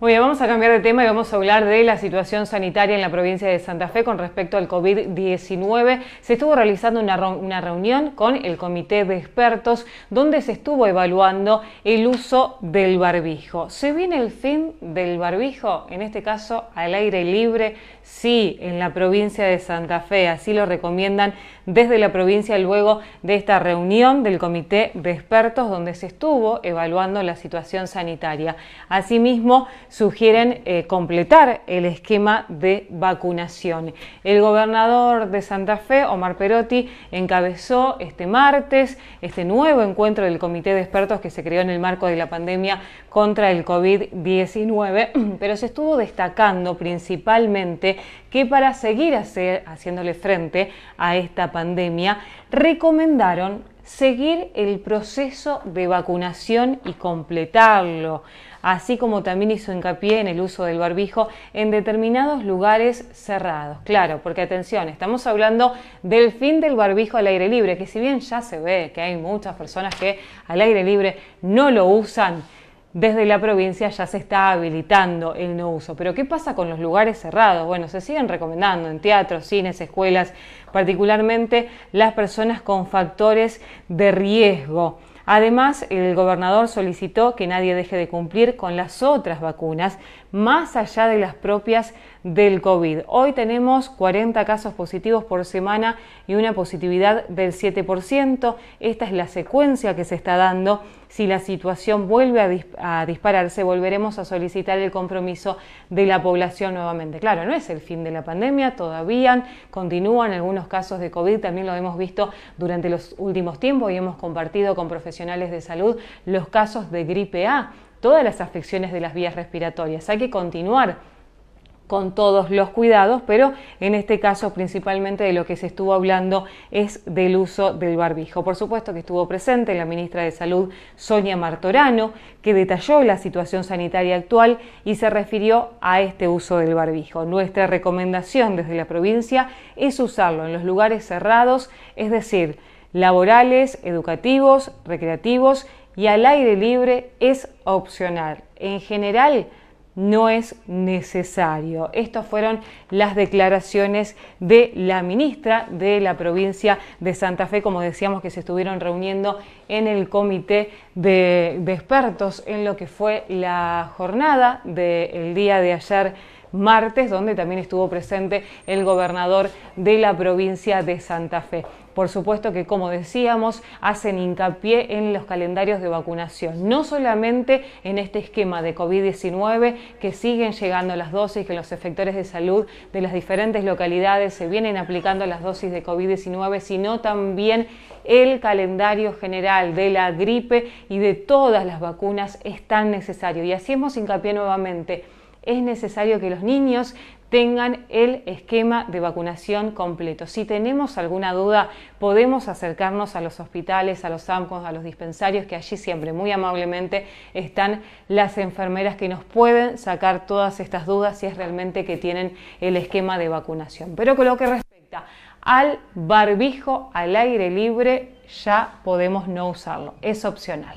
Muy bien, vamos a cambiar de tema y vamos a hablar de la situación sanitaria en la provincia de Santa Fe con respecto al COVID-19. Se estuvo realizando una, reunión con el comité de expertos donde se estuvo evaluando el uso del barbijo. ¿Se viene el fin del barbijo, en este caso al aire libre? Sí, en la provincia de Santa Fe. Así lo recomiendan desde la provincia luego de esta reunión del comité de expertos donde se estuvo evaluando la situación sanitaria. Asimismo, sugieren eh, completar el esquema de vacunación. El gobernador de Santa Fe, Omar Perotti, encabezó este martes este nuevo encuentro del Comité de Expertos que se creó en el marco de la pandemia contra el COVID-19, pero se estuvo destacando principalmente que para seguir haciéndole frente a esta pandemia recomendaron seguir el proceso de vacunación y completarlo, así como también hizo hincapié en el uso del barbijo en determinados lugares cerrados. Claro, porque atención, estamos hablando del fin del barbijo al aire libre, que si bien ya se ve que hay muchas personas que al aire libre no lo usan, desde la provincia ya se está habilitando el no uso. Pero ¿qué pasa con los lugares cerrados? Bueno, se siguen recomendando en teatros, cines, escuelas, particularmente las personas con factores de riesgo. Además, el gobernador solicitó que nadie deje de cumplir con las otras vacunas, más allá de las propias del COVID. Hoy tenemos 40 casos positivos por semana y una positividad del 7%. Esta es la secuencia que se está dando si la situación vuelve a, dispararse, volveremos a solicitar el compromiso de la población nuevamente. Claro, no es el fin de la pandemia, todavía continúan algunos casos de COVID, también lo hemos visto durante los últimos tiempos y hemos compartido con profesionales de salud los casos de gripe A, todas las afecciones de las vías respiratorias. Hay que continuar con todos los cuidados, pero en este caso principalmente de lo que se estuvo hablando es del uso del barbijo. Por supuesto que estuvo presente la ministra de Salud, Sonia Martorano, que detalló la situación sanitaria actual y se refirió a este uso del barbijo. Nuestra recomendación desde la provincia es usarlo en los lugares cerrados, es decir, laborales, educativos, recreativos y al aire libre es opcional. En general, no es necesario. Estas fueron las declaraciones de la ministra de la provincia de Santa Fe, como decíamos que se estuvieron reuniendo en el comité de, expertos en lo que fue la jornada del día de ayer martes, donde también estuvo presente el gobernador de la provincia de Santa Fe. Por supuesto que, como decíamos, hacen hincapié en los calendarios de vacunación, no solamente en este esquema de COVID-19, que siguen llegando las dosis, que los efectores de salud de las diferentes localidades se vienen aplicando las dosis de COVID-19, sino también el calendario general de la gripe y de todas las vacunas es tan necesario. Y hacemos hincapié nuevamente es necesario que los niños tengan el esquema de vacunación completo. Si tenemos alguna duda, podemos acercarnos a los hospitales, a los AMCOS, a los dispensarios, que allí siempre muy amablemente están las enfermeras que nos pueden sacar todas estas dudas si es realmente que tienen el esquema de vacunación. Pero con lo que respecta al barbijo al aire libre, ya podemos no usarlo. Es opcional.